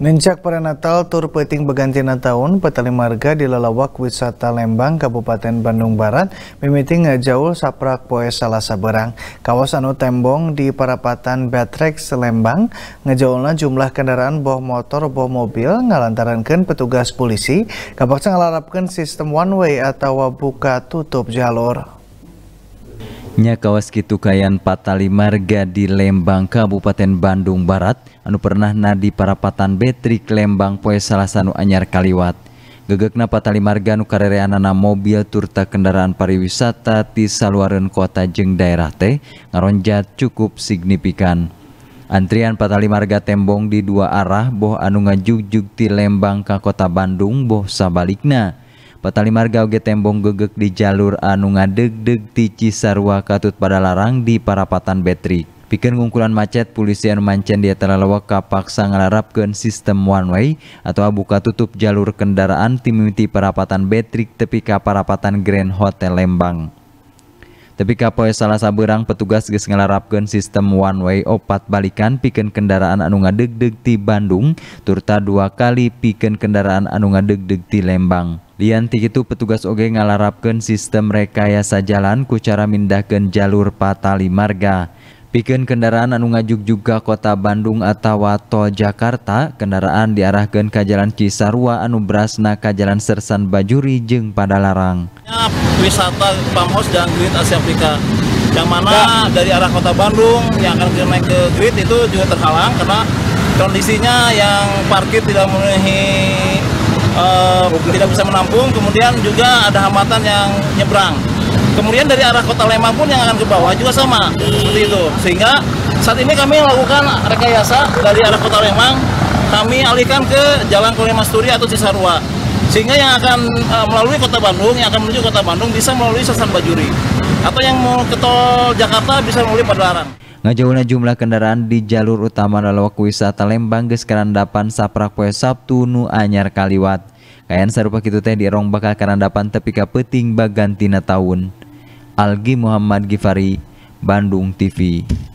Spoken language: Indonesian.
Nencak Natal tur peting begantina tahun petali marga di lelawak wisata Lembang Kabupaten Bandung Barat mimiti ngajaul saprak poe salah seberang. kawasan anu tembong di parapatan Batrek Selembang ngejauhna jumlah kendaraan boh motor boh mobil ngalantarankan petugas polisi kapaksa melarapkan sistem one way atau buka tutup jalur. Kawaski Tuukaian Paali Marga di Lembang Kabupaten Bandung Barat, anu pernah nadi parapatan Betri Lembang poe Salasanu anyar Kaliwat. Gegegna Paali Marga nu karereanana Moby Turta Kenaraan Pariwisata Ti Salen kota Jeng Daerah T Ngronjat cukup signifikan. Anrian Patali Marga tembong di dua arah Boh anu ngajug jug di Lembang Ka kota Bandung Boh sabalikna. Patali marga oge tembong gegek di jalur anu ngadeg-deg ti Cisarua katut pada larang di parapatan Betri. Bikin ngungkulan macet, polisi anu mancen dia telalawak kapaksa ngalarapkan sistem one way atau buka tutup jalur kendaraan timimiti parapatan Betrik tepi ke parapatan Grand Hotel Lembang. Tapi kapoe salah saberang petugas geus ngelarapkeun sistem one way opat balikan piken kendaraan anu deg ti Bandung turta dua kali piken kendaraan anu deg ti Lembang. Lianti itu petugas OG ngalarapkan sistem rekayasa jalan ku cara mindahkan jalur patali marga. Pikin kendaraan anu ngajuk juga kota Bandung atau tol Jakarta, kendaraan diarahkan ke jalan Cisarua anu berasna ke jalan Sersan Bajuri jeng pada larang. Wisata Pamos dan Grid Asia Afrika yang mana ya. dari arah kota Bandung yang akan naik ke Grid itu juga terhalang karena kondisinya yang parkir tidak memenuhi uh, tidak bisa menampung, kemudian juga ada hambatan yang nyebrang. Kemudian dari arah kota Lembang pun yang akan ke bawah juga sama seperti itu. Sehingga saat ini kami melakukan rekayasa dari arah kota Lembang kami alihkan ke Jalan Kolonel Masturi atau Cisarua sehingga yang akan uh, melalui kota Bandung yang akan menuju kota Bandung bisa melalui Sesan Bajuri atau yang mau ke tol Jakarta bisa melalui Padalarang. Ngajauhna jumlah kendaraan di jalur utama lalawak wisata Lembang geus karandapan saprak poe Sabtu nu anyar kaliwat. Kayan sarupa kitu teh di rong bakal karandapan tepi ka peuting bagantina taun. Algi Muhammad Gifari, Bandung TV.